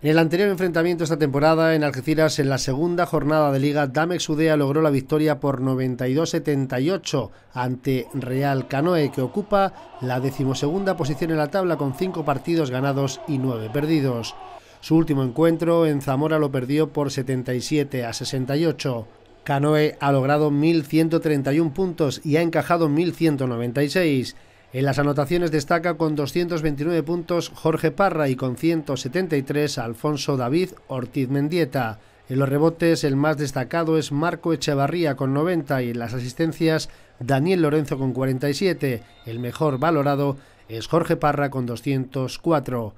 En el anterior enfrentamiento esta temporada en Algeciras, en la segunda jornada de liga, Damex Udea logró la victoria por 92-78 ante Real Canoe, que ocupa la decimosegunda posición en la tabla con cinco partidos ganados y nueve perdidos. Su último encuentro en Zamora lo perdió por 77 a 68. Canoe ha logrado 1.131 puntos y ha encajado 1.196. En las anotaciones destaca con 229 puntos Jorge Parra y con 173 Alfonso David Ortiz Mendieta. En los rebotes el más destacado es Marco Echevarría con 90 y en las asistencias Daniel Lorenzo con 47. El mejor valorado es Jorge Parra con 204.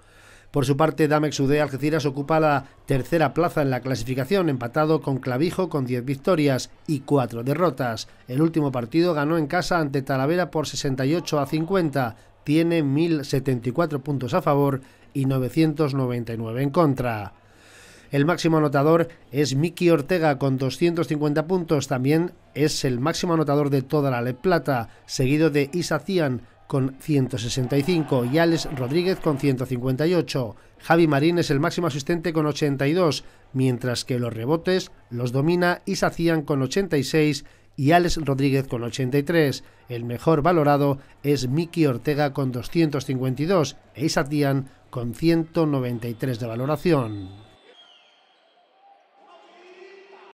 Por su parte, Damex UD Algeciras ocupa la tercera plaza en la clasificación, empatado con Clavijo con 10 victorias y 4 derrotas. El último partido ganó en casa ante Talavera por 68 a 50. Tiene 1.074 puntos a favor y 999 en contra. El máximo anotador es Miki Ortega con 250 puntos. También es el máximo anotador de toda la Le Plata, seguido de Isa Cian con 165 y Alex Rodríguez con 158. Javi Marín es el máximo asistente con 82, mientras que los rebotes los domina y con 86 y Alex Rodríguez con 83. El mejor valorado es Miki Ortega con 252 e Isatian con 193 de valoración.